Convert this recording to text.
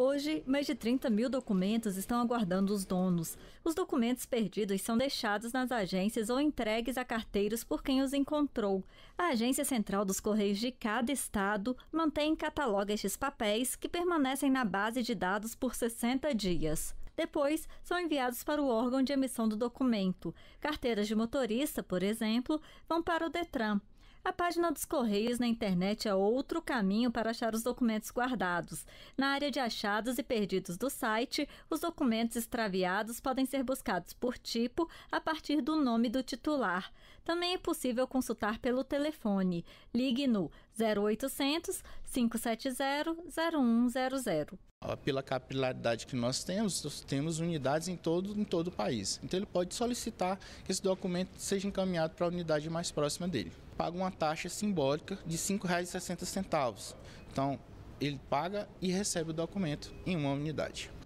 Hoje, mais de 30 mil documentos estão aguardando os donos. Os documentos perdidos são deixados nas agências ou entregues a carteiros por quem os encontrou. A Agência Central dos Correios de cada estado mantém e cataloga estes papéis que permanecem na base de dados por 60 dias. Depois, são enviados para o órgão de emissão do documento. Carteiras de motorista, por exemplo, vão para o Detran. A página dos Correios na internet é outro caminho para achar os documentos guardados. Na área de achados e perdidos do site, os documentos extraviados podem ser buscados por tipo a partir do nome do titular. Também é possível consultar pelo telefone. Ligue no 0800 570 0100. Pela capilaridade que nós temos, temos unidades em todo, em todo o país. Então ele pode solicitar que esse documento seja encaminhado para a unidade mais próxima dele paga uma taxa simbólica de R$ 5,60. Então, ele paga e recebe o documento em uma unidade.